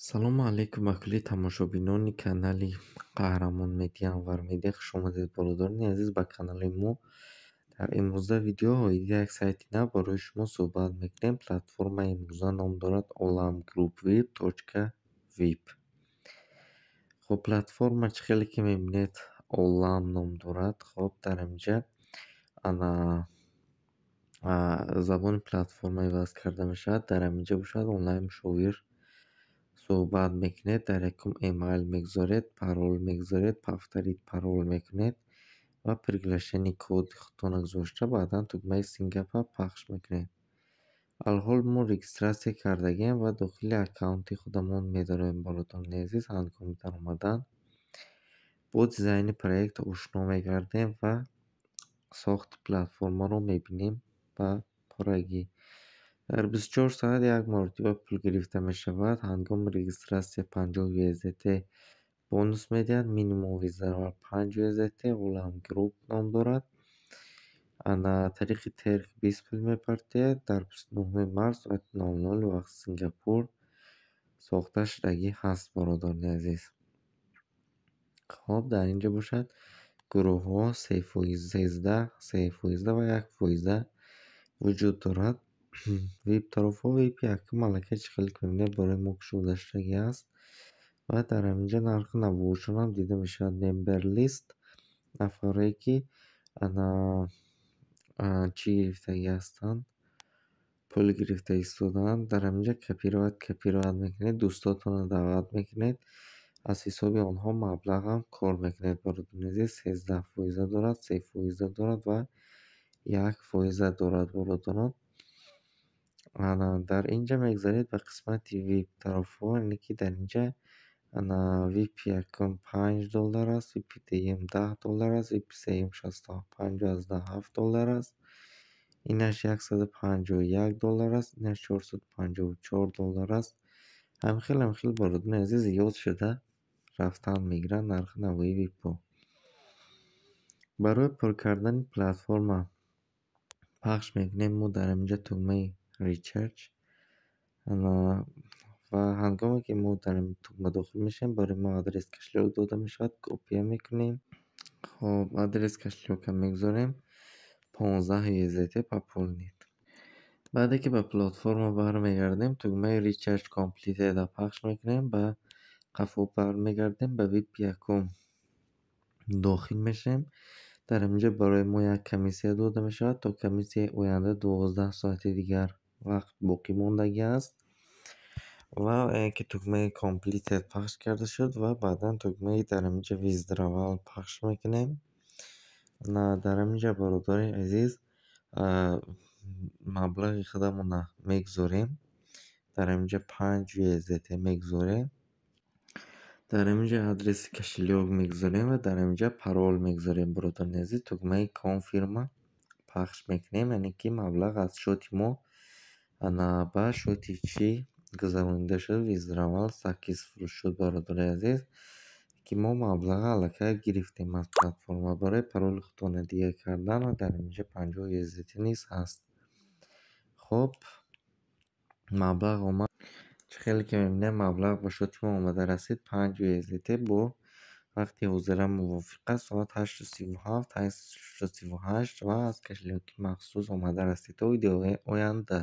салому алайкум ба кулли тамошобинони канали қаҳрамон медиа анвар медиа хушомадед бородорони азиз ба канали мо дар имрӯза видео як сайти нав барои шумо суҳбат мекунем платформа имрӯза ном дорад олам груп веб точка веб хоб платформа чӣ хеле ки мебинед олам ном дорад хоб дар инҷа ана забони платформа иваз карда мешавад дар инҷа бошад онлайн мушовир صحبت میکنید در یکم ایمیل میگذارید پرول میگذارید پفترید پرول میکنید و پرگلشنی کود خودتون گذاشته بعدا تگمه سینگپا پخش میکنید الحال ما رگستراسی کردگیم و داخل اکاونتی خودمون میداریم براتون نیزیز هنگام در اومدن با دیزاین پرایکت اشنا میگردیم و ساخت پلتفرما رو میبینیم و پرایگی дар 24 соат як маротиба пул гирифта мешавад ҳангоми регистратсия 50 usdt бонус медиҳад минимум визава 5 usdt улам груп ном дорад на тариқи трк 20 пул мепартояд дар 29 марс соати 00 вақти сингапур сохта шудагӣ ҳаст бародони азиз хоб дар инҷо бошад гурӯҳҳо 13 13 ва 1 вуҷуд дорад وب پی یک ملکه چخل کننده برای مکش گذاشتگی است و در اینجا نرخ نبوشون هم دیده می نمبر لیست نفره که انا چی گرفتگی هستند پول گرفته ایستادن در همینجا کپی رو کپی رو میکنید دوستاتون رو دعوت میکنید از حساب اونها مبلغ هم کار میکنید برای دونیزی 13 فویزه دارد 3 فویزه دارد و یک فویزه دارد برای ана дар инҷа мегузаред ба қисмати вип тарафҳо яъне ки дар инҷа ана випи якум панҷ доллар аст випи дуюм даҳ доллар аст випи сеюм шасту панҷу аздаҳ ҳафт доллар аст инаш яксаду панҷу як доллар аст инаш чорсаду панҷу чор доллар аст ҳамхел ҳамхел бародари азӣ зиёд шуда рафтан мегира нархи навои випҳо барои пур кардани платформа пахш мекунем мо дар инҷа тугмаи ریچرچ و هنگامی که ما در این داخل میشیم برای ما آدرس کشلو داده میشود کپی میکنیم خب آدرس کشلو که میگذاریم 15 یزیتی پول نید بعد که به پلتفرم برمیگردیم تگمه ریچارج کامپلیت را پخش میکنیم به قفو برمیگردیم به پی اکوم داخل میشیم در اینجا برای ما یک کمیسیه داده میشود تا کمیسی آینده 12 ساعت دیگر وقت باقی موندگی است و که تکمه کامپلیت پخش کرده شد و بعدا تکمه در اینجا ویزدراول پخش میکنیم در اینجا برادر عزیز مبلغ خودمون میگذاریم در اینجا پنج ویزت میگذاریم در اینجا ادرس کشلیوگ میگذاریم و در اینجا پرول میگذاریم برادر عزیز تکمه کانفیرما پخش میکنیم یعنی که مبلغ از شدیم ما анаабашоти чӣ гузаронида шуд визравал сакис фурӯшуд бародари азиз ки мо маблағ аллака гирифтем аз платформа барои пароли хутонадига кардан ва дар инҷа панҷо юзити низ ҳаст хоб маблағ омад чӣ хеле ки мебинем маблағ ба шоти мо омада расид панҷ юзит бо вақти ҳозира мувофиқа соат ҳашту сию ҳафт ҳашту сию ҳашт ва аз кашлиёки махсус омада расид то идораи оянда